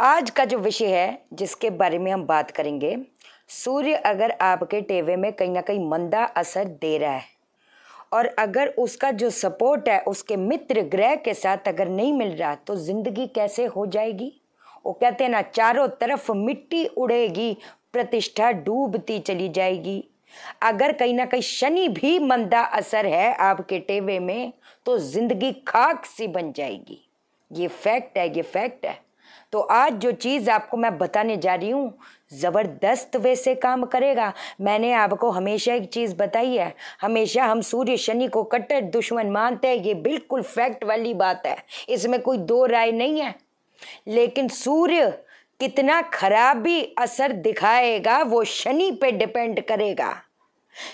आज का जो विषय है जिसके बारे में हम बात करेंगे सूर्य अगर आपके टेवे में कहीं ना कहीं मंदा असर दे रहा है और अगर उसका जो सपोर्ट है उसके मित्र ग्रह के साथ अगर नहीं मिल रहा तो ज़िंदगी कैसे हो जाएगी वो कहते हैं ना चारों तरफ मिट्टी उड़ेगी प्रतिष्ठा डूबती चली जाएगी अगर कहीं ना कहीं शनि भी मंदा असर है आपके टेवे में तो ज़िंदगी खाक सी बन जाएगी ये फैक्ट है ये फैक्ट है तो आज जो चीज़ आपको मैं बताने जा रही हूँ ज़बरदस्त वैसे काम करेगा मैंने आपको हमेशा एक चीज़ बताई है हमेशा हम सूर्य शनि को कट्टर दुश्मन मानते हैं ये बिल्कुल फैक्ट वाली बात है इसमें कोई दो राय नहीं है लेकिन सूर्य कितना खराब भी असर दिखाएगा वो शनि पे डिपेंड करेगा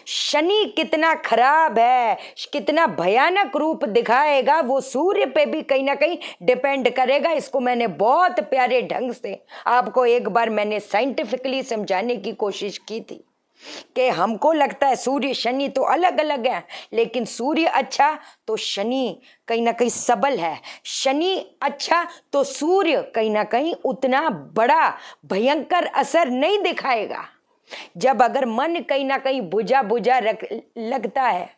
शनि कितना खराब है कितना भयानक रूप दिखाएगा वो सूर्य पे भी कहीं ना कहीं डिपेंड करेगा इसको मैंने बहुत प्यारे ढंग से आपको एक बार मैंने साइंटिफिकली समझाने की कोशिश की थी कि हमको लगता है सूर्य शनि तो अलग अलग है लेकिन सूर्य अच्छा तो शनि कहीं ना कहीं सबल है शनि अच्छा तो सूर्य कहीं ना कहीं उतना बड़ा भयंकर असर नहीं दिखाएगा जब अगर मन कहीं ना कहीं बुझा बुझा रख लगता है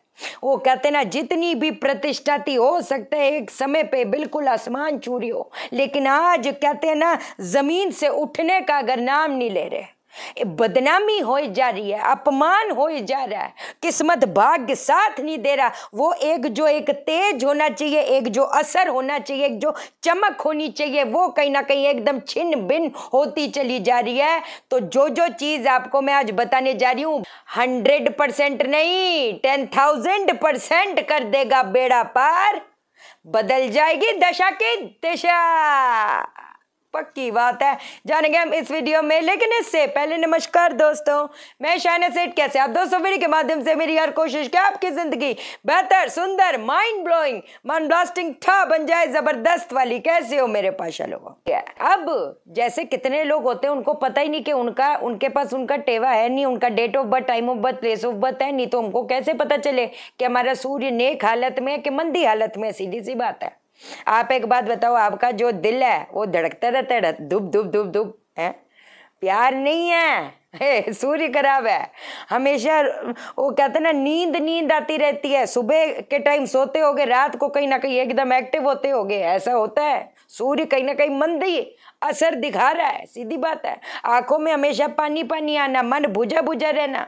वो कहते ना जितनी भी प्रतिष्ठा थी हो सकता है एक समय पे बिल्कुल आसमान चूरी हो लेकिन आज कहते हैं ना जमीन से उठने का अगर नाम नहीं ले रहे बदनामी हो जा रही है अपमान हो जा रहा है किस्मत भाग्य साथ नहीं दे रहा वो एक जो एक तेज होना चाहिए एक जो असर होना चाहिए एक जो चमक होनी चाहिए वो कहीं ना कहीं एकदम छिन्न भिन्न होती चली जा रही है तो जो जो चीज़ आपको मैं आज बताने जा रही हूं हंड्रेड परसेंट नहीं टेन थाउजेंड परसेंट कर देगा बेड़ा पार बदल जाएगी दशा की दिशा पक्की बात है जानेंगे हम इस वीडियो में लेकिन इससे पहले नमस्कार दोस्तों मैं शाइना सेठ कैसे आप दोस्तों वीडियो के माध्यम से मेरी हर कोशिश क्या आपकी जिंदगी बेहतर सुंदर माइंड ब्लोइंग मन ब्लास्टिंग था बन जाए जबरदस्त वाली कैसे हो मेरे पाशा लोगों अब जैसे कितने लोग होते हैं उनको पता ही नहीं कि उनका उनके पास उनका टेवा है नहीं उनका date of birth time of birth place of birth है नहीं तो उनको कैसे पता चले कि हमारा सूर्य नेक हालत में है कि मंदी हालत में सीधी सी बात है आप एक बात बताओ आपका जो दिल है वो धड़कता रहता है धुप धुप धुप धुप है प्यार नहीं है सूर्य खराब है हमेशा वो कहते ना नींद नींद आती रहती है सुबह के टाइम सोते हो रात को कहीं ना कहीं एकदम एक्टिव होते हो ऐसा होता है सूर्य कहीं ना कहीं मंद ही असर दिखा रहा है सीधी बात है आंखों में हमेशा पानी पानी आना मन भुजा भुजा रहना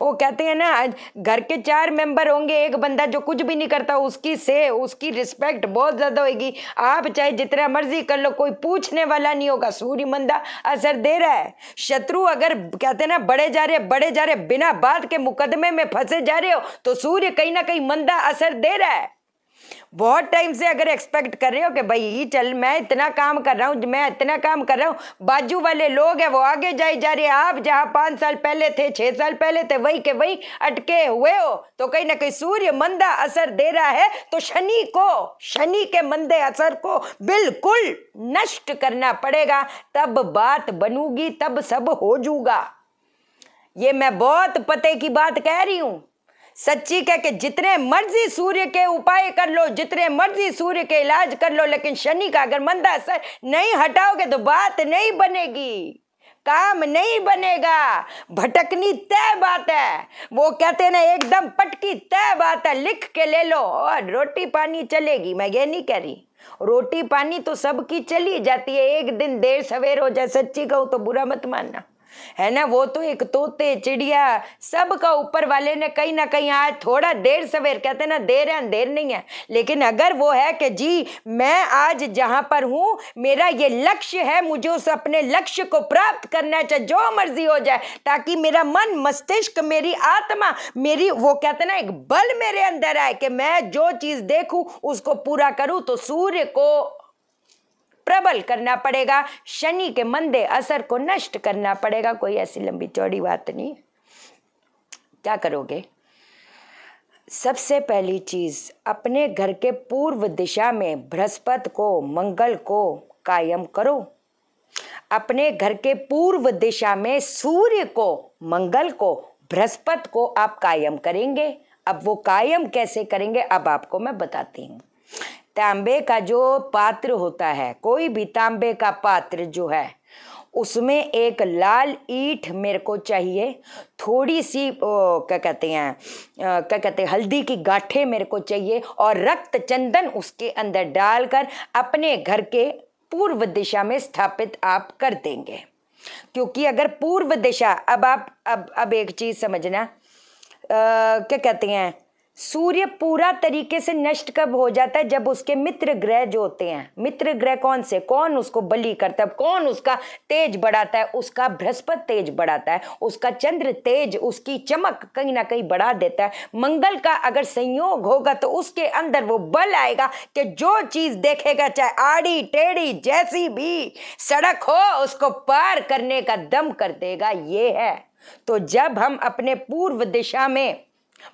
वो कहते हैं ना घर के चार मेंबर होंगे एक बंदा जो कुछ भी नहीं करता उसकी से उसकी रिस्पेक्ट बहुत ज़्यादा होगी आप चाहे जितना मर्जी कर लो कोई पूछने वाला नहीं होगा सूर्य मंदा असर दे रहा है शत्रु अगर कहते हैं ना बड़े जा रहे बड़े जा रहे बिना बात के मुकदमे में फंसे जा रहे हो तो सूर्य कहीं ना कहीं मंदा असर दे रहा है बहुत टाइम से अगर एक्सपेक्ट कर रहे हो कि भाई चल मैं इतना काम कर रहा हूँ मैं इतना काम कर रहा हूँ बाजू वाले लोग हैं वो आगे जाए जा रहे आप जहाँ पाँच साल पहले थे छः साल पहले थे वही के वही अटके हुए हो तो कहीं ना कहीं सूर्य मंदा असर दे रहा है तो शनि को शनि के मंदे असर को बिल्कुल नष्ट करना पड़ेगा तब बात बनूगी तब सब हो जूगा ये मैं बहुत पते की बात कह रही हूँ सच्ची कह के जितने मर्जी सूर्य के उपाय कर लो जितने मर्जी सूर्य के इलाज कर लो लेकिन शनि का अगर मंदा असर नहीं हटाओगे तो बात नहीं बनेगी काम नहीं बनेगा भटकनी तय बात है वो कहते ना एकदम पटकी तय बात है लिख के ले लो और रोटी पानी चलेगी मैं ये नहीं कह रही रोटी पानी तो सबकी चली जाती है एक दिन देर सवेर हो जाए सच्ची कहूँ तो बुरा मत मानना है ना वो तो एक तोते चिड़िया सब का ऊपर वाले ने कहीं ना कहीं आज थोड़ा देर सवेर कहते ना देर है देर नहीं है लेकिन अगर वो है कि जी मैं आज जहाँ पर हूँ मेरा ये लक्ष्य है मुझे उस अपने लक्ष्य को प्राप्त करना चाहे जो मर्जी हो जाए ताकि मेरा मन मस्तिष्क मेरी आत्मा मेरी वो कहते ना एक बल मेरे अंदर आए कि मैं जो चीज़ देखूँ उसको पूरा करूँ तो सूर्य को प्रबल करना पड़ेगा शनि के मंदे असर को नष्ट करना पड़ेगा कोई ऐसी लंबी चौड़ी बात नहीं क्या करोगे सबसे पहली चीज़ अपने घर के पूर्व दिशा में बृहस्पत को मंगल को कायम करो अपने घर के पूर्व दिशा में सूर्य को मंगल को बृहस्पत को आप कायम करेंगे अब वो कायम कैसे करेंगे अब आपको मैं बताती हूँ तांबे का जो पात्र होता है कोई भी तांबे का पात्र जो है उसमें एक लाल ईट मेरे को चाहिए थोड़ी सी ओ, क्या कहते हैं क्या कहते हैं हल्दी की गाठे मेरे को चाहिए और रक्त चंदन उसके अंदर डालकर अपने घर के पूर्व दिशा में स्थापित आप कर देंगे क्योंकि अगर पूर्व दिशा अब आप अब अब एक चीज़ समझना आ, क्या कहते हैं सूर्य पूरा तरीके से नष्ट कब हो जाता है जब उसके मित्र ग्रह जो होते हैं मित्र ग्रह कौन से कौन उसको बलि करता है कौन उसका तेज बढ़ाता है उसका बृहस्पति तेज बढ़ाता है उसका चंद्र तेज उसकी चमक कहीं ना कहीं बढ़ा देता है मंगल का अगर संयोग होगा तो उसके अंदर वो बल आएगा कि जो चीज देखेगा चाहे आड़ी टेढ़ी जैसी भी सड़क हो उसको पार करने का दम कर देगा ये है तो जब हम अपने पूर्व दिशा में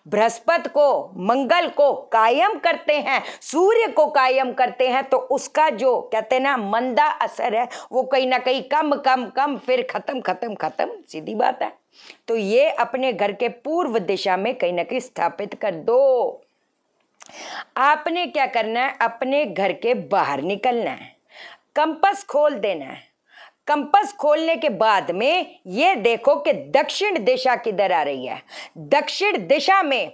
बृहस्पति को मंगल को कायम करते हैं सूर्य को कायम करते हैं तो उसका जो कहते हैं ना मंदा असर है वो कहीं ना कहीं कम कम कम फिर खत्म खत्म खत्म सीधी बात है तो ये अपने घर के पूर्व दिशा में कहीं ना कहीं स्थापित कर दो आपने क्या करना है अपने घर के बाहर निकलना है कंपस खोल देना है कंपस खोलने के बाद में ये देखो कि दक्षिण दिशा किधर आ रही है दक्षिण दिशा में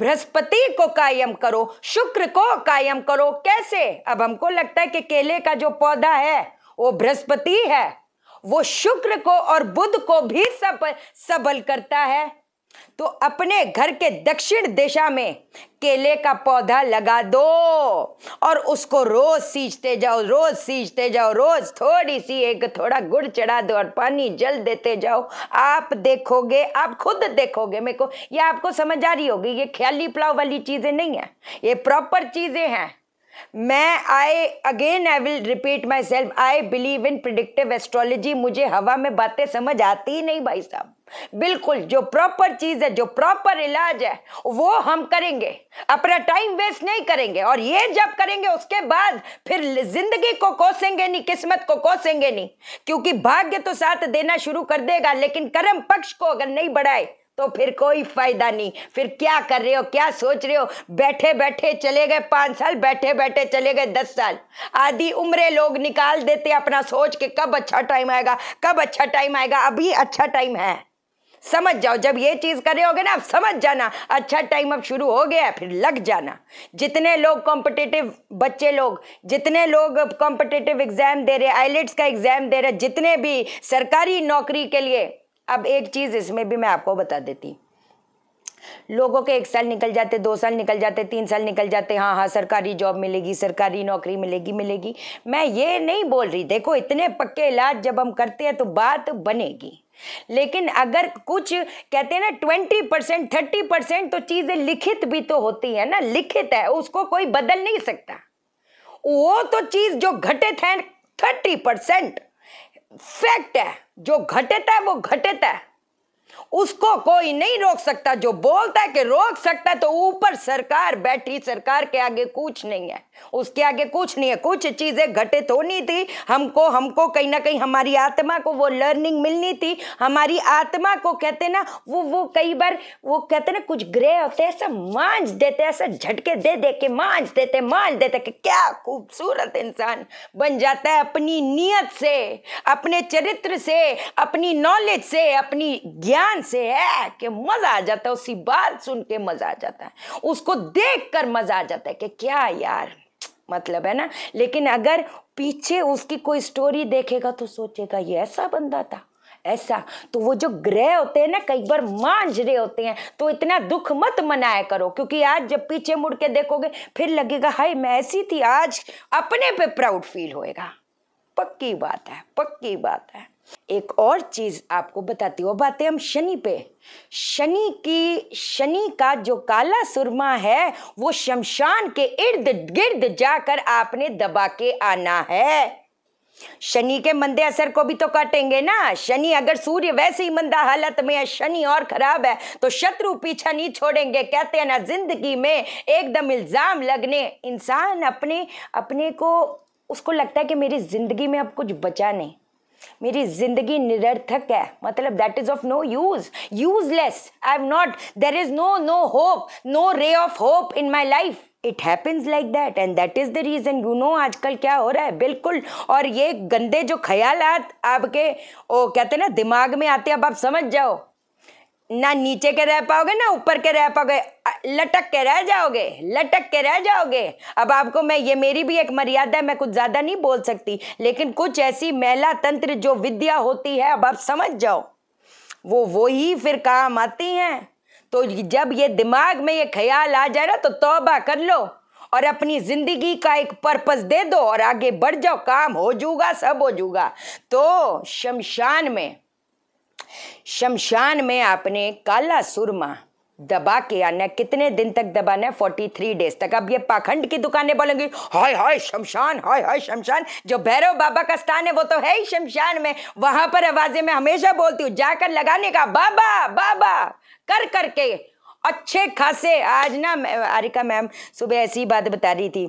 बृहस्पति को कायम करो शुक्र को कायम करो कैसे अब हमको लगता है कि केले का जो पौधा है वो बृहस्पति है वो शुक्र को और बुध को भी सब सबल करता है तो अपने घर के दक्षिण दिशा में केले का पौधा लगा दो और उसको रोज सींचते जाओ रोज सींचते जाओ रोज थोड़ी सी एक थोड़ा गुड़ चढ़ा दो और पानी जल देते जाओ आप देखोगे आप खुद देखोगे मेरे को ये आपको समझ आ रही होगी ये ख्याली पुलाव वाली चीज़ें नहीं है ये प्रॉपर चीज़ें हैं मैं I again I will repeat myself I believe in predictive astrology मुझे हवा में बातें समझ आती ही नहीं भाई साहब बिल्कुल जो प्रॉपर चीज है जो प्रॉपर इलाज है वो हम करेंगे अपना टाइम वेस्ट नहीं करेंगे और ये जब करेंगे उसके बाद फिर जिंदगी को कोसेंगे नहीं किस्मत को कोसेंगे नहीं क्योंकि भाग्य तो साथ देना शुरू कर देगा लेकिन कर्म पक्ष को अगर नहीं बढ़ाए तो फिर कोई फायदा नहीं फिर क्या कर रहे हो क्या सोच रहे हो बैठे बैठे चले गए पांच साल बैठे बैठे चले गए दस साल आधी उम्रे लोग निकाल देते अपना सोच के कब अच्छा टाइम आएगा कब अच्छा टाइम आएगा अभी अच्छा टाइम है समझ जाओ जब ये चीज़ कर रहे होगे ना आप समझ जाना अच्छा टाइम अब शुरू हो गया है फिर लग जाना जितने लोग कॉम्पिटेटिव बच्चे लोग जितने लोग कॉम्पिटेटिव एग्ज़ाम दे रहे आईलेट्स e का एग्ज़ाम दे रहे जितने भी सरकारी नौकरी के लिए अब एक चीज़ इसमें भी मैं आपको बता देती लोगों के एक साल निकल जाते दो साल निकल जाते तीन साल निकल जाते हाँ हाँ सरकारी जॉब मिलेगी सरकारी नौकरी मिलेगी मिलेगी मैं ये नहीं बोल रही देखो इतने पक्के इलाज जब हम करते हैं तो बात बनेगी लेकिन अगर कुछ कहते हैं ना ट्वेंटी परसेंट थर्टी परसेंट तो चीज़ें लिखित भी तो होती है ना लिखित है उसको कोई बदल नहीं सकता वो तो चीज़ जो घटित है थर्टी परसेंट फैक्ट है जो घटित है वो घटित है उसको कोई नहीं रोक सकता जो बोलता है कि रोक सकता है तो ऊपर सरकार बैठी सरकार के आगे कुछ नहीं है उसके आगे कुछ नहीं है कुछ चीज़ें घटित तो होनी थी हमको हमको कहीं ना कहीं हमारी आत्मा को वो लर्निंग मिलनी थी हमारी आत्मा को कहते ना वो वो कई बार वो कहते ना कुछ ग्रह होते ऐसा मांझ देते ऐसा झटके दे दे के मांझ देते मांझ देते कि क्या खूबसूरत इंसान बन जाता है अपनी नीयत से अपने चरित्र से अपनी नॉलेज से अपनी ज्ञान से है कि मज़ा आ जाता है उसी बात सुन के मज़ा आ जाता है उसको देख कर मज़ा आ जाता है कि क्या यार मतलब है ना लेकिन अगर पीछे उसकी कोई स्टोरी देखेगा तो सोचेगा ये ऐसा बंदा था ऐसा तो वो जो ग्रह होते हैं ना कई बार मांझ रहे होते हैं तो इतना दुख मत मनाया करो क्योंकि आज जब पीछे मुड़ के देखोगे फिर लगेगा हाय मैं ऐसी थी आज अपने पे प्राउड फील होएगा पक्की बात है पक्की बात है एक और चीज़ आपको बताती हूँ बातें हम शनि पे शनि की शनि का जो काला सुरमा है वो शमशान के इर्द गिर्द जाकर आपने दबा के आना है शनि के मंदे असर को भी तो काटेंगे ना शनि अगर सूर्य वैसे ही मंदा हालत में है शनि और खराब है तो शत्रु पीछा नहीं छोड़ेंगे कहते हैं ना जिंदगी में एकदम इल्जाम लगने इंसान अपने अपने को उसको लगता है कि मेरी जिंदगी में अब कुछ बचा नहीं मेरी जिंदगी निरर्थक है मतलब that is of no use useless I am not there is no no hope no ray of hope in my life it happens like that and that is the reason you know आजकल क्या हो रहा है बिल्कुल और ये गंदे जो ख्याल आपके ओ कहते हैं ना दिमाग में आते अब आप समझ जाओ ना नीचे के रह पाओगे ना ऊपर के रह पाओगे लटक के रह जाओगे लटक के रह जाओगे अब आपको मैं ये मेरी भी एक मर्यादा है मैं कुछ ज़्यादा नहीं बोल सकती लेकिन कुछ ऐसी महिला तंत्र जो विद्या होती है अब आप समझ जाओ वो वो ही फिर काम आती हैं तो जब ये दिमाग में ये ख्याल आ जाए ना तो तौबा कर लो और अपनी ज़िंदगी का एक पर्पस दे दो और आगे बढ़ जाओ काम हो जूगा सब हो जूगा तो शमशान में शमशान में आपने काला सुरमा दबा के आना कितने दिन तक दबाना है फोर्टी थ्री डेज तक अब ये पाखंड की दुकानें बोलेंगी हाय हाय शमशान हाय हाय शमशान जो भैरव बाबा का स्थान है वो तो है ही शमशान में वहां पर आवाजें मैं हमेशा बोलती हूँ जाकर लगाने का बाबा बाबा कर करके अच्छे खासे आज ना आरिका मैम सुबह ऐसी बात बता रही थी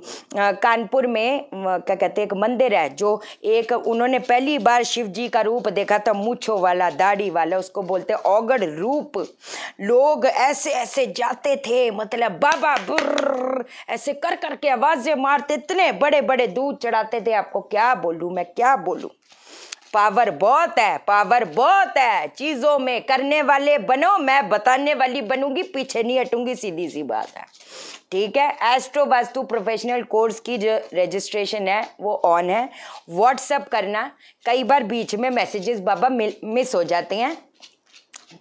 कानपुर में क्या कहते हैं एक मंदिर है जो एक उन्होंने पहली बार शिव जी का रूप देखा था मूछो वाला दाढ़ी वाला उसको बोलते ओगड़ रूप लोग ऐसे ऐसे जाते थे मतलब बाबा बुर्र ऐसे कर करके आवाज़ें मारते इतने बड़े बड़े दूध चढ़ाते थे आपको क्या बोलूँ मैं क्या बोलूँ पावर बहुत है पावर बहुत है चीज़ों में करने वाले बनो मैं बताने वाली बनूंगी पीछे नहीं हटूंगी सीधी सी बात है ठीक है एस्ट्रो वास्तु प्रोफेशनल कोर्स की जो रजिस्ट्रेशन है वो ऑन है व्हाट्सअप करना कई बार बीच में मैसेजेस बाबा मिस हो जाते हैं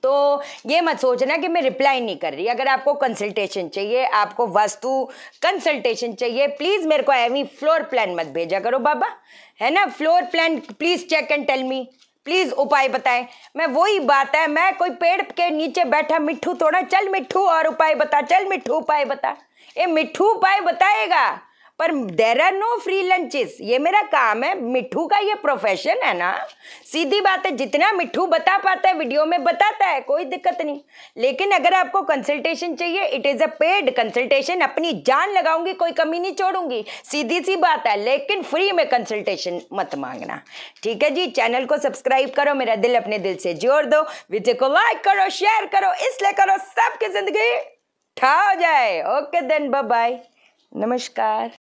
तो ये मत सोचना कि मैं रिप्लाई नहीं कर रही अगर आपको कंसल्टेशन चाहिए आपको वस्तु कंसल्टेशन चाहिए प्लीज़ मेरे को एवी फ्लोर प्लान मत भेजा करो बाबा है ना floor plan please check and tell me please उपाय बताएं मैं वही बात है मैं कोई पेड़ के नीचे बैठा मिठ्ठू थोड़ा चल मिठू और उपाय बता चल मिठू उपाय बता ये मिठ्ठू उपाय बताएगा पर there are no free lunches ये मेरा काम है मिठू का ये प्रोफेशन है ना सीधी बात है जितना मिठू बता पाता है वीडियो में बताता है कोई दिक्कत नहीं लेकिन अगर आपको कंसल्टेशन चाहिए it is a paid consultation अपनी जान लगाऊंगी कोई कमी नहीं छोड़ूंगी सीधी सी बात है लेकिन फ्री में कंसल्टेशन मत मांगना ठीक है जी चैनल को सब्सक्राइब करो मेरा दिल अपने दिल से जोड़ दो वीडियो को लाइक करो शेयर करो इसलिए करो सबकी जिंदगी ठा हो जाए ओके देन बाय नमस्कार